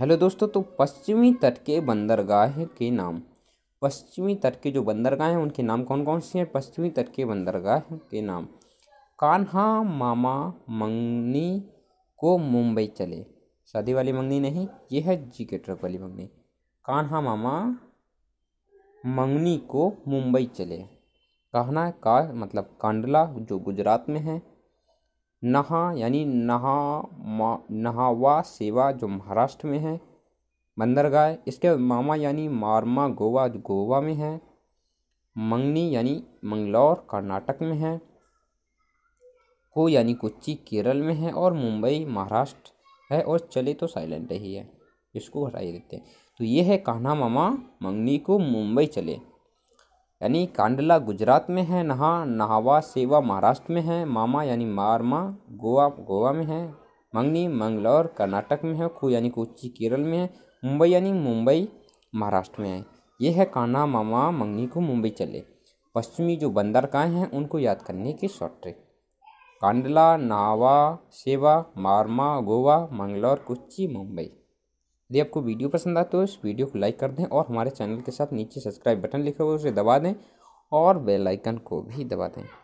hello दोस्तों तो पश्चिमी तट के बंदरगाह के नाम पश्चिमी तट के जो बंदरगाह हैं उनके नाम कौन कौन से हैं पश्चिमी तट के बंदरगाह के नाम कान्हा मामा मंगनी को मुंबई चले शादी वाली मंगनी नहीं ये है जी के ट्रक वाली मंगनी कान्हा मामा मंगनी को मुंबई चले कहना का मतलब कांडला जो गुजरात में है नहा यानी नहा नहावा सेवा जो महाराष्ट्र में है बंदरगाह इसके बाद मामा यानी मारमा गोवा जो गोवा में है मंगनी यानी मंगलौर कर्नाटक में है को यानी कोच्ची केरल में है और मुंबई महाराष्ट्र है और चले तो साइलेंट ही है इसको हटाई देते हैं तो ये है कान्हा मामा मंगनी को मुंबई चले यानी कांडला गुजरात में है नहा नहावा सेवा महाराष्ट्र में है मामा यानी मारमा गोवा गोवा में है मंगनी मंगलौर कर्नाटक में है खू यानी कोच्ची केरल में है मुंबई यानी मुंबई महाराष्ट्र में है ये है कान्हा मामा मंगनी को मुंबई चले पश्चिमी जो बंदरगाहें हैं उनको याद करने की शॉर्ट ट्रिक कांडला नावा सेवा मारमा गोवा मंगलौर कुच्ची मुंबई यदि आपको वीडियो पसंद आए तो इस वीडियो को लाइक कर दें और हमारे चैनल के साथ नीचे सब्सक्राइब बटन लिखा हुआ उसे दबा दें और बेल आइकन को भी दबा दें